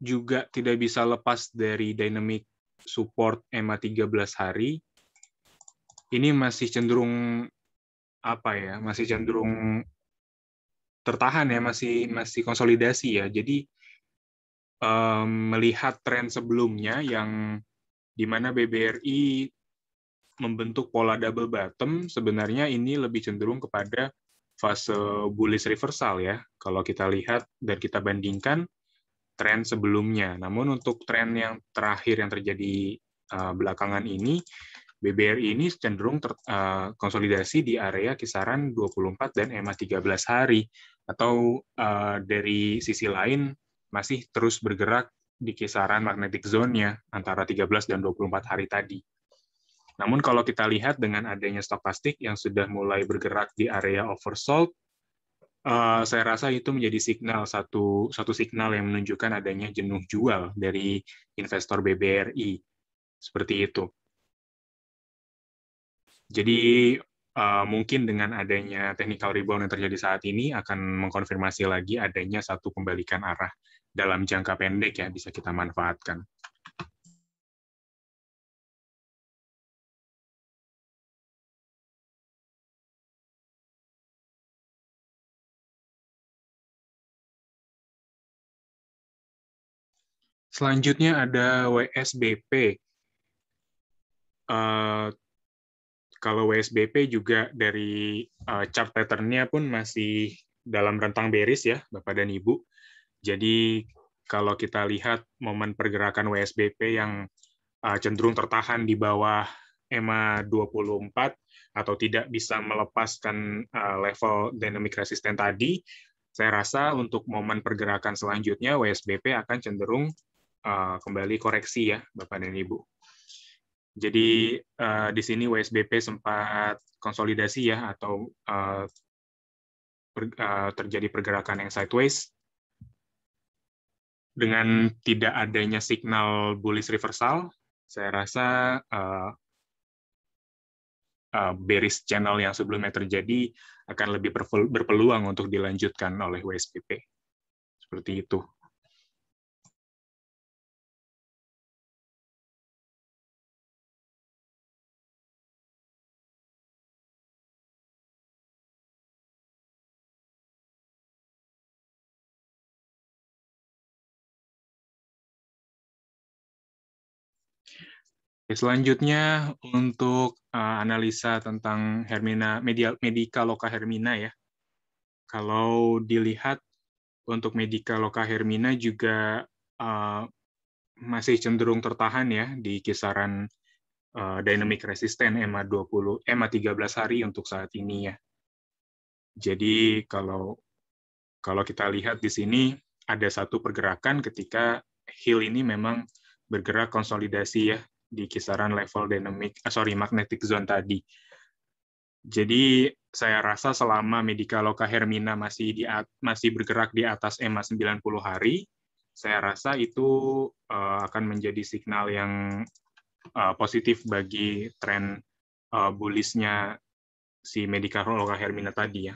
juga tidak bisa lepas dari dynamic support EMA 13 hari, ini masih cenderung apa ya masih cenderung tertahan ya masih masih konsolidasi ya jadi um, melihat tren sebelumnya yang di mana BBRI membentuk pola double bottom, sebenarnya ini lebih cenderung kepada fase bullish reversal ya. Kalau kita lihat dan kita bandingkan tren sebelumnya. Namun untuk tren yang terakhir yang terjadi eh, belakangan ini, BBRI ini cenderung ter, uh, konsolidasi di area kisaran 24 dan EMA 13 hari atau uh, dari sisi lain masih terus bergerak di kisaran magnetic zone-nya antara 13 dan 24 hari tadi. Namun kalau kita lihat dengan adanya stokastik yang sudah mulai bergerak di area oversold, eh, saya rasa itu menjadi signal satu satu signal yang menunjukkan adanya jenuh jual dari investor BBRI seperti itu. Jadi eh, mungkin dengan adanya technical rebound yang terjadi saat ini akan mengkonfirmasi lagi adanya satu pembalikan arah dalam jangka pendek ya bisa kita manfaatkan. Selanjutnya ada WSBP. Uh, eh, kalau WSBP juga dari uh, chart pattern pun masih dalam rentang beris ya, Bapak dan Ibu. Jadi kalau kita lihat momen pergerakan WSBP yang uh, cenderung tertahan di bawah e EMA 24 atau tidak bisa melepaskan uh, level dynamic resistance tadi, saya rasa untuk momen pergerakan selanjutnya WSBP akan cenderung Eh, kembali koreksi ya Bapak dan Ibu. Jadi uh, di sini WSBP sempat konsolidasi ya atau uh, per, uh, terjadi pergerakan yang sideways dengan tidak adanya signal bullish reversal, saya rasa uh, bearish channel yang sebelumnya terjadi akan lebih berpeluang untuk dilanjutkan oleh WSBP. Seperti itu. Selanjutnya untuk uh, analisa tentang Hermina media, Medica loka Hermina ya. Kalau dilihat untuk Medica loka Hermina juga uh, masih cenderung tertahan ya di kisaran uh, dynamic resisten EMA 20 EMA 13 hari untuk saat ini ya. Jadi kalau kalau kita lihat di sini ada satu pergerakan ketika Hill ini memang bergerak konsolidasi ya di kisaran level dynamic uh, eh, sorry magnetic zone tadi. Jadi saya rasa selama medika loka Hermina masih di masih bergerak di atas EMA 90 hari, saya rasa itu uh, akan menjadi signal yang uh, positif bagi tren uh, bullishnya si medika loka Hermina tadi ya.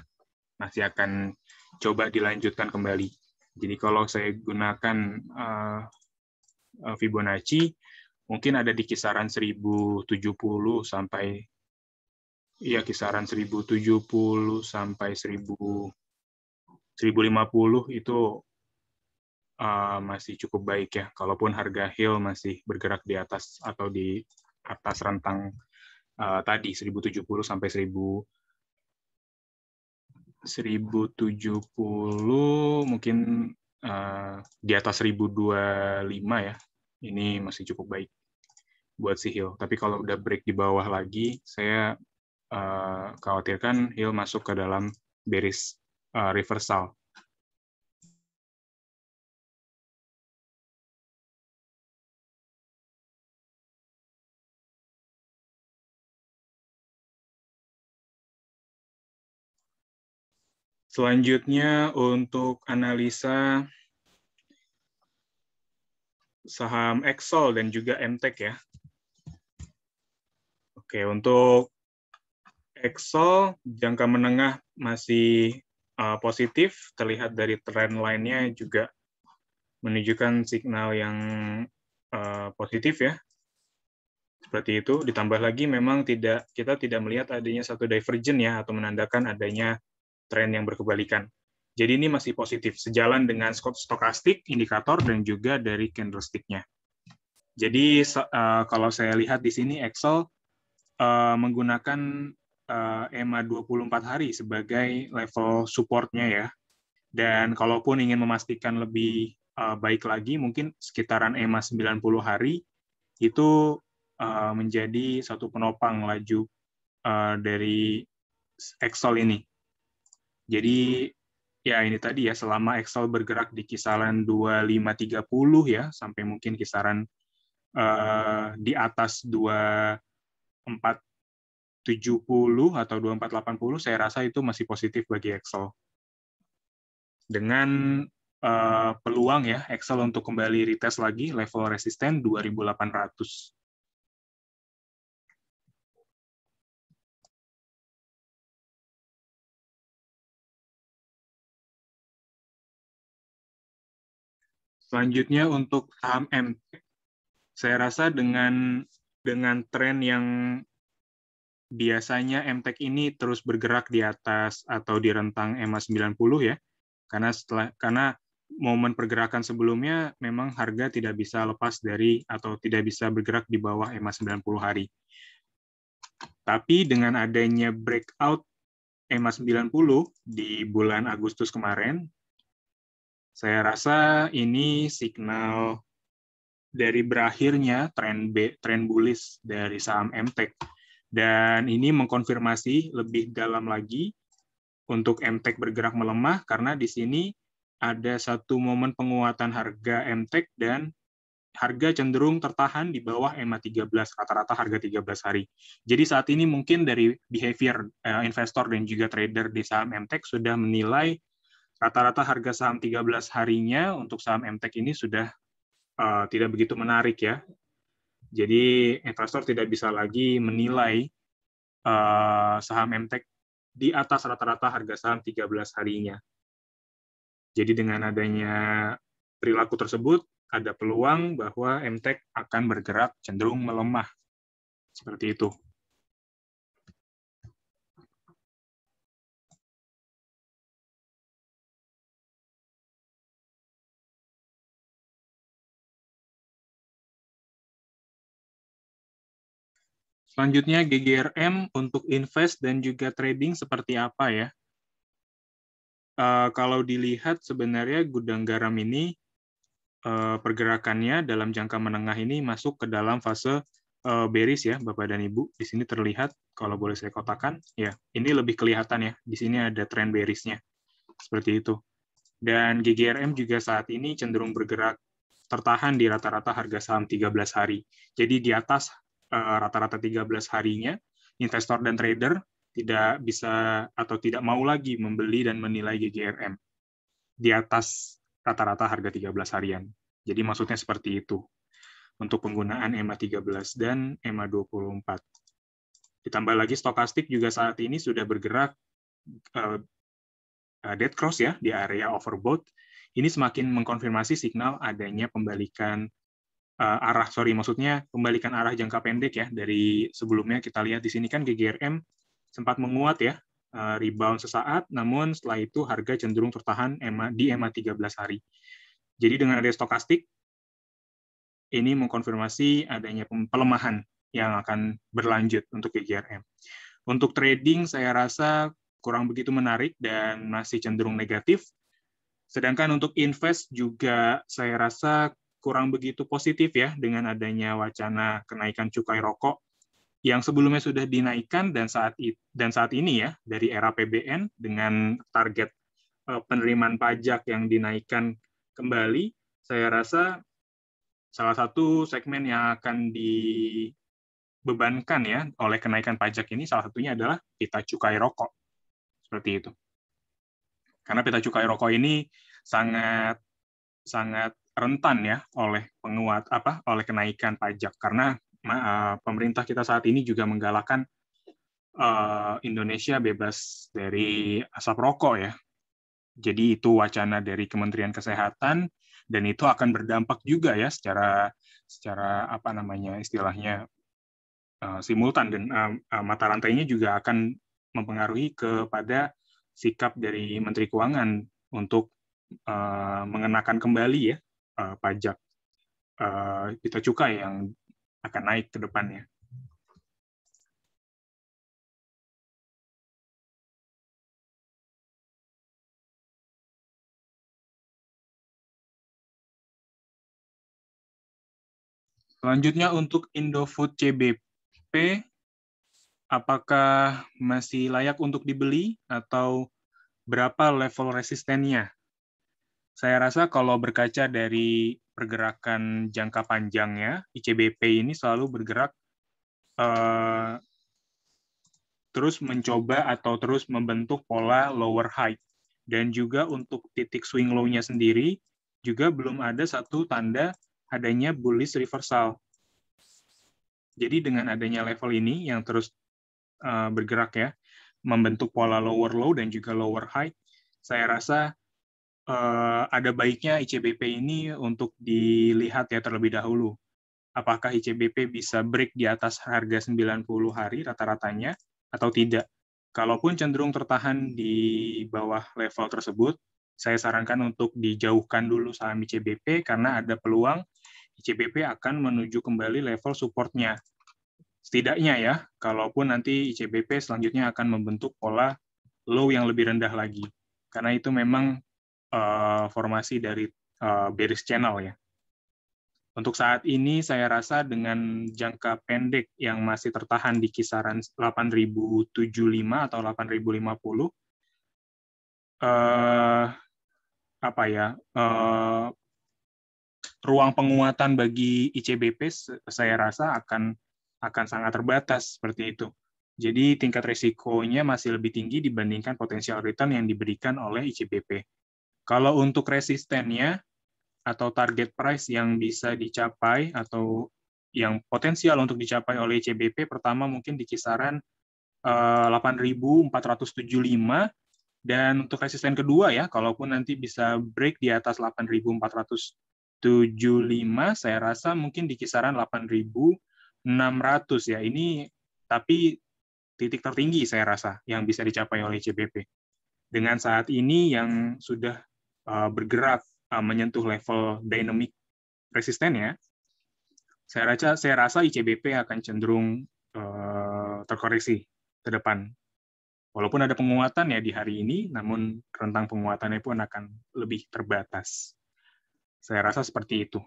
Masih akan coba dilanjutkan kembali. Jadi kalau saya gunakan uh, Fibonacci, mungkin ada di kisaran 1070 sampai ya kisaran 1070 sampai 1000 1050 itu uh, masih cukup baik ya. Kalaupun harga hill masih bergerak di atas atau di atas rentang uh, tadi 1070 sampai 1000 1070 mungkin uh, di atas 1025 ya. Ini masih cukup baik buat si Hill. Tapi kalau udah break di bawah lagi, saya uh, khawatirkan Hill masuk ke dalam beris uh, eh, reversal. Selanjutnya untuk analisa saham Excel dan juga MTEK ya. Oke, untuk Excel jangka menengah masih uh, positif, terlihat dari trend lainnya juga menunjukkan signal yang uh, positif ya. Seperti itu, ditambah lagi memang tidak kita tidak melihat adanya satu divergen ya atau menandakan adanya tren yang berkebalikan. Jadi ini masih positif, sejalan dengan stokastik, indikator, dan juga dari candlestick-nya. Jadi eh, kalau saya lihat di sini Excel Eh, menggunakan uh, EMA 24 hari sebagai level supportnya ya. Dan kalaupun ingin memastikan lebih eh, baik lagi, mungkin sekitaran EMA 90 hari itu menjadi satu penopang laju dari Excel ini. Jadi ya ini tadi ya selama Excel bergerak di kisaran 2530 ya sampai mungkin kisaran uh, di atas 2 2470 atau 2480 saya rasa itu masih positif bagi Excel. Dengan uh, peluang ya Excel untuk kembali retest lagi level resisten 2800. Selanjutnya untuk saham MT, saya rasa dengan dengan tren yang biasanya MTEK ini terus bergerak di atas atau di rentang e EMA 90 ya. Karena setelah karena momen pergerakan sebelumnya memang harga tidak bisa lepas dari atau tidak bisa bergerak di bawah e EMA 90 hari. Tapi dengan adanya breakout e EMA 90 di bulan Agustus kemarin, saya rasa ini signal dari berakhirnya tren B, tren bullish dari saham MTEK. Dan ini mengkonfirmasi lebih dalam lagi untuk MTEK bergerak melemah karena di sini ada satu momen penguatan harga MTEK dan harga cenderung tertahan di bawah EMA 13 rata-rata harga 13 hari. Jadi saat ini mungkin dari behavior eh, investor dan juga trader di saham MTEK sudah menilai rata-rata harga saham 13 harinya untuk saham MTEK ini sudah Eh, tidak begitu menarik ya. Jadi investor tidak bisa lagi menilai eh, saham MTEK di atas rata-rata harga saham 13 harinya. Jadi dengan adanya perilaku tersebut, ada peluang bahwa MTEK akan bergerak cenderung melemah. Seperti itu. Selanjutnya GGRM untuk invest dan juga trading seperti apa ya? Uh, kalau dilihat sebenarnya gudang garam ini uh, pergerakannya dalam jangka menengah ini masuk ke dalam fase uh, bearish ya Bapak dan Ibu. Di sini terlihat kalau boleh saya kotakan ya ini lebih kelihatan ya. Di sini ada tren bearishnya seperti itu. Dan GGRM juga saat ini cenderung bergerak tertahan di rata-rata harga saham 13 hari. Jadi di atas Eh, rata-rata 13 harinya, investor dan trader tidak bisa atau tidak mau lagi membeli dan menilai GGRM di atas rata-rata harga 13 harian. Jadi maksudnya seperti itu untuk penggunaan EMA 13 dan e EMA 24. Ditambah lagi stokastik juga saat ini sudah bergerak uh, dead cross ya di area overbought. Ini semakin mengkonfirmasi signal adanya pembalikan Eh, arah sorry maksudnya pembalikan arah jangka pendek ya dari sebelumnya kita lihat di sini kan GGRM sempat menguat ya eh, rebound sesaat namun setelah itu harga cenderung tertahan di EMA 13 hari. Jadi dengan ada stokastik ini mengkonfirmasi adanya pelemahan yang akan berlanjut untuk GGRM. Untuk trading saya rasa kurang begitu menarik dan masih cenderung negatif. Sedangkan untuk invest juga saya rasa kurang begitu positif ya dengan adanya wacana kenaikan cukai rokok yang sebelumnya sudah dinaikkan dan saat dan saat ini ya dari era PBN dengan target e, penerimaan pajak yang dinaikkan kembali, saya rasa salah satu segmen yang akan dibebankan ya oleh kenaikan pajak ini salah satunya adalah pita cukai rokok. Seperti itu. Karena pita cukai rokok ini sangat sangat rentan ya oleh penguat apa oleh kenaikan pajak karena uh, pemerintah kita saat ini juga menggalakkan uh, Indonesia bebas dari asap rokok ya. Jadi itu wacana dari Kementerian Kesehatan dan itu akan berdampak juga ya secara secara apa namanya istilahnya uh, simultan dan uh, uh, mata rantainya juga akan mempengaruhi kepada sikap dari Menteri Keuangan untuk uh, mengenakan kembali ya uh, pajak uh, kita cukai yang akan naik ke depannya. Selanjutnya untuk Indofood CBP, apakah masih layak untuk dibeli atau berapa level resistennya? Saya rasa kalau berkaca dari pergerakan jangka panjangnya, ICBP ini selalu bergerak eh, terus mencoba atau terus membentuk pola lower high. Dan juga untuk titik swing low-nya sendiri, juga belum ada satu tanda adanya bullish reversal. Jadi dengan adanya level ini yang terus uh, bergerak ya, membentuk pola lower low dan juga lower high, saya rasa eh, ada baiknya ICBP ini untuk dilihat ya terlebih dahulu. Apakah ICBP bisa break di atas harga 90 hari rata-ratanya atau tidak? Kalaupun cenderung tertahan di bawah level tersebut, saya sarankan untuk dijauhkan dulu saham ICBP karena ada peluang ICBP akan menuju kembali level supportnya. Setidaknya ya, kalaupun nanti ICBP selanjutnya akan membentuk pola low yang lebih rendah lagi. Karena itu memang uh, formasi dari uh, bearish channel ya. Untuk saat ini saya rasa dengan jangka pendek yang masih tertahan di kisaran 8.075 atau 8.050 eh apa ya? uh, ruang penguatan bagi ICBP saya rasa akan akan sangat terbatas seperti itu. Jadi tingkat resikonya masih lebih tinggi dibandingkan potensial return yang diberikan oleh ICBP. Kalau untuk resistennya atau target price yang bisa dicapai atau yang potensial untuk dicapai oleh CBP pertama mungkin di kisaran 8.475 eh, dan untuk resisten kedua ya kalaupun nanti bisa break di atas 8.475 saya rasa mungkin di kisaran 8.600 ya ini tapi titik tertinggi saya rasa yang bisa dicapai oleh CBP Dengan saat ini yang sudah Eh, bergerak eh, menyentuh level dynamic resisten ya, saya rasa saya rasa ICBP akan cenderung uh, terkoreksi ke depan. Walaupun ada penguatan ya di hari ini, namun rentang penguatannya pun akan lebih terbatas. Saya rasa seperti itu.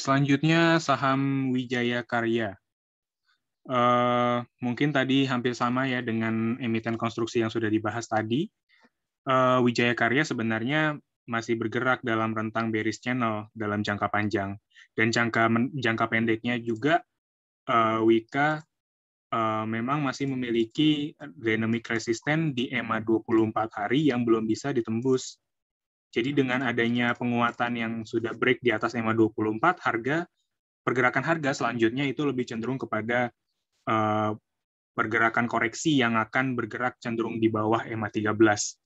Selanjutnya saham Wijaya Karya. Uh, mungkin tadi hampir sama ya dengan emiten konstruksi yang sudah dibahas tadi. Uh, Wijaya Karya sebenarnya masih bergerak dalam rentang bearish channel dalam jangka panjang dan jangka jangka pendeknya juga uh, Wika uh, memang masih memiliki dynamic resistance di EMA 24 hari yang belum bisa ditembus jadi dengan adanya penguatan yang sudah break di atas EMA 24, harga pergerakan harga selanjutnya itu lebih cenderung kepada uh, pergerakan koreksi yang akan bergerak cenderung di bawah EMA 13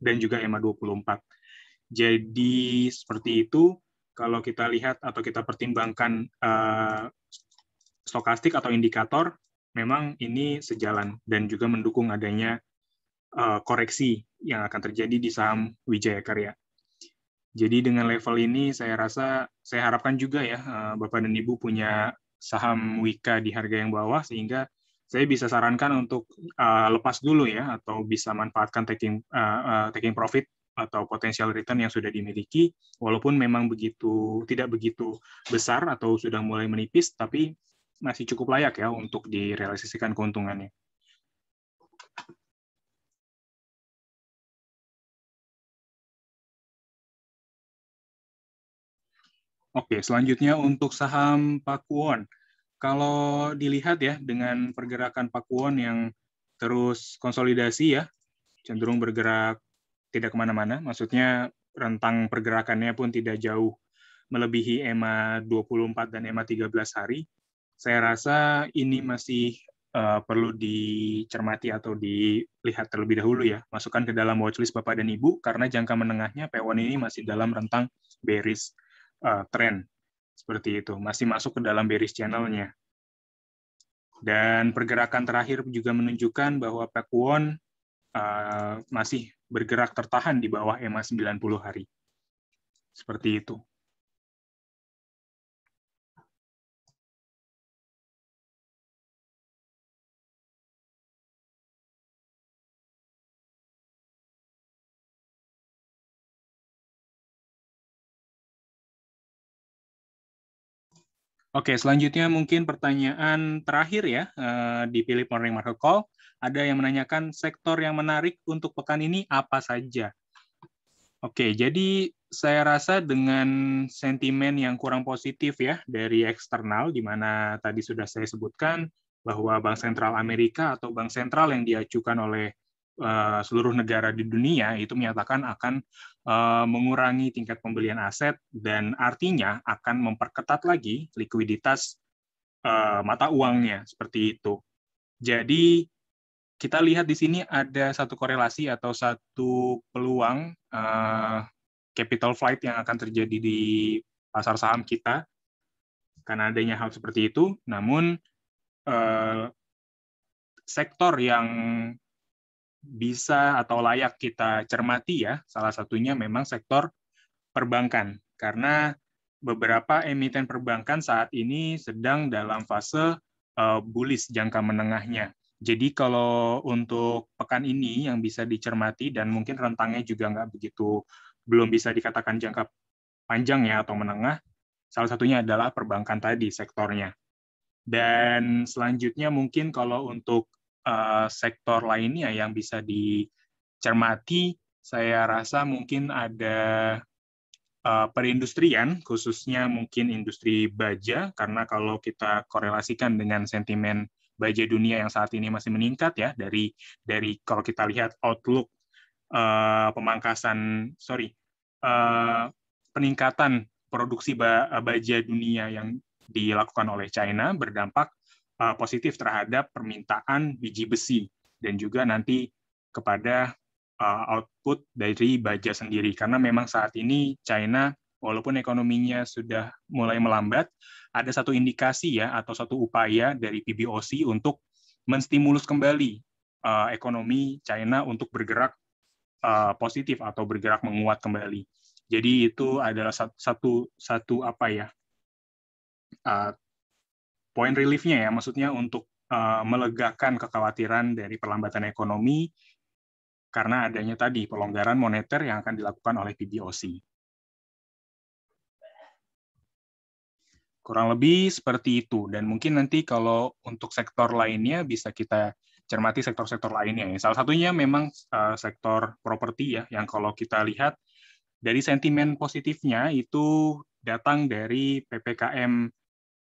dan juga EMA 24. Jadi seperti itu kalau kita lihat atau kita pertimbangkan uh, stokastik atau indikator memang ini sejalan dan juga mendukung adanya uh, koreksi yang akan terjadi di saham Wijaya Karya. Jadi dengan level ini saya rasa saya harapkan juga ya eh, Bapak dan Ibu punya saham Wika di harga yang bawah sehingga saya bisa sarankan untuk eh, lepas dulu ya atau bisa manfaatkan taking eh, taking profit atau potensial return yang sudah dimiliki walaupun memang begitu tidak begitu besar atau sudah mulai menipis tapi masih cukup layak ya untuk direalisasikan keuntungannya. Oke, selanjutnya untuk saham Pakuwon. Kalau dilihat ya dengan pergerakan Pakuwon yang terus konsolidasi ya, cenderung bergerak tidak kemana-mana, maksudnya rentang pergerakannya pun tidak jauh melebihi e EMA 24 dan EMA 13 hari, saya rasa ini masih uh, perlu dicermati atau dilihat terlebih dahulu ya. Masukkan ke dalam watchlist Bapak dan Ibu, karena jangka menengahnya P1 ini masih dalam rentang bearish uh, tren seperti itu masih masuk ke dalam bearish hmm. channelnya dan pergerakan terakhir juga menunjukkan bahwa Pak Won uh, eh, masih bergerak tertahan di bawah e EMA 90 hari seperti itu Oke, selanjutnya mungkin pertanyaan terakhir ya eh, di Philip Morning Market Call. Ada yang menanyakan sektor yang menarik untuk pekan ini apa saja? Oke, jadi saya rasa dengan sentimen yang kurang positif ya dari eksternal, di mana tadi sudah saya sebutkan bahwa Bank Sentral Amerika atau Bank Sentral yang diajukan oleh Eh, seluruh negara di dunia itu menyatakan akan eh, mengurangi tingkat pembelian aset dan artinya akan memperketat lagi likuiditas eh, mata uangnya seperti itu. Jadi kita lihat di sini ada satu korelasi atau satu peluang capital flight yang akan terjadi di pasar saham kita karena adanya hal seperti itu. Namun sektor yang bisa atau layak kita cermati ya, salah satunya memang sektor perbankan. Karena beberapa emiten perbankan saat ini sedang dalam fase uh, bullish jangka menengahnya. Jadi kalau untuk pekan ini yang bisa dicermati dan mungkin rentangnya juga nggak begitu belum bisa dikatakan jangka panjang ya atau menengah, salah satunya adalah perbankan tadi sektornya. Dan selanjutnya mungkin kalau untuk Eh, sektor lainnya yang bisa dicermati, saya rasa mungkin ada eh, perindustrian, khususnya mungkin industri baja, karena kalau kita korelasikan dengan sentimen baja dunia yang saat ini masih meningkat ya dari dari kalau kita lihat outlook uh, pemangkasan sorry uh, peningkatan produksi baja dunia yang dilakukan oleh China berdampak Eh, positif terhadap permintaan biji besi dan juga nanti kepada eh, output dari baja sendiri karena memang saat ini China walaupun ekonominya sudah mulai melambat ada satu indikasi ya atau satu upaya dari PBOC untuk menstimulus kembali eh, ekonomi China untuk bergerak positif atau bergerak menguat kembali. Jadi itu adalah satu satu apa ya poin reliefnya ya, maksudnya untuk uh, melegakan kekhawatiran dari perlambatan ekonomi karena adanya tadi pelonggaran moneter yang akan dilakukan oleh PBOC. Kurang lebih seperti itu, dan mungkin nanti kalau untuk sektor lainnya bisa kita cermati sektor-sektor lainnya. Ya. Salah satunya memang eh, sektor properti ya, yang kalau kita lihat dari sentimen positifnya itu datang dari PPKM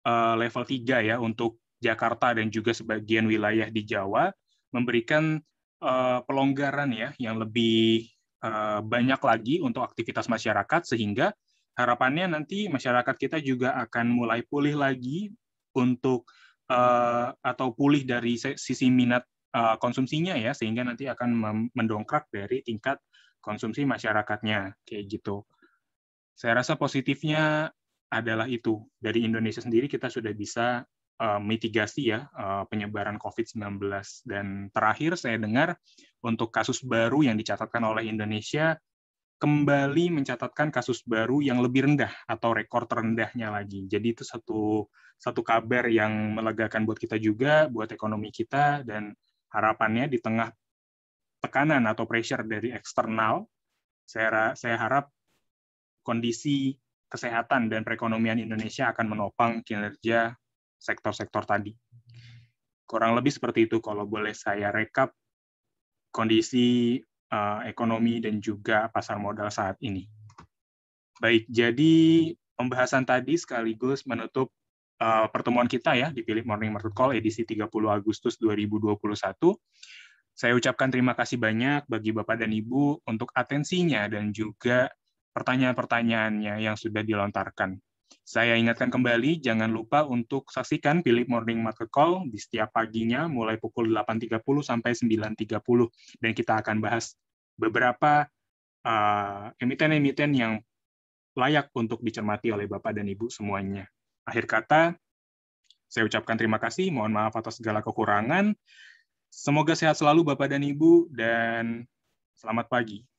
Eh, level 3 ya untuk Jakarta dan juga sebagian wilayah di Jawa memberikan eh, pelonggaran ya yang lebih eh, banyak lagi untuk aktivitas masyarakat sehingga harapannya nanti masyarakat kita juga akan mulai pulih lagi untuk atau pulih dari sisi minat konsumsinya ya sehingga nanti akan mendongkrak dari tingkat konsumsi masyarakatnya kayak gitu. Saya rasa positifnya adalah itu. Dari Indonesia sendiri kita sudah bisa uh, mitigasi ya uh, penyebaran COVID-19. Dan terakhir saya dengar untuk kasus baru yang dicatatkan oleh Indonesia kembali mencatatkan kasus baru yang lebih rendah atau rekor terendahnya lagi. Jadi itu satu satu kabar yang melegakan buat kita juga, buat ekonomi kita dan harapannya di tengah tekanan atau pressure dari eksternal, saya saya harap kondisi kesehatan dan perekonomian Indonesia akan menopang kinerja sektor-sektor tadi. Kurang lebih seperti itu kalau boleh saya rekap kondisi uh, ekonomi dan juga pasar modal saat ini. Baik, jadi pembahasan tadi sekaligus menutup uh, pertemuan kita ya di Philip Morning Market Call edisi 30 Agustus 2021. Saya ucapkan terima kasih banyak bagi Bapak dan Ibu untuk atensinya dan juga pertanyaan-pertanyaannya yang sudah dilontarkan. Saya ingatkan kembali, jangan lupa untuk saksikan Philip Morning Market Call di setiap paginya mulai pukul 8.30 sampai 9.30. Dan kita akan bahas beberapa eh, emiten-emiten uh, yang layak untuk dicermati oleh Bapak dan Ibu semuanya. Akhir kata, saya ucapkan terima kasih, mohon maaf atas segala kekurangan. Semoga sehat selalu Bapak dan Ibu, dan selamat pagi.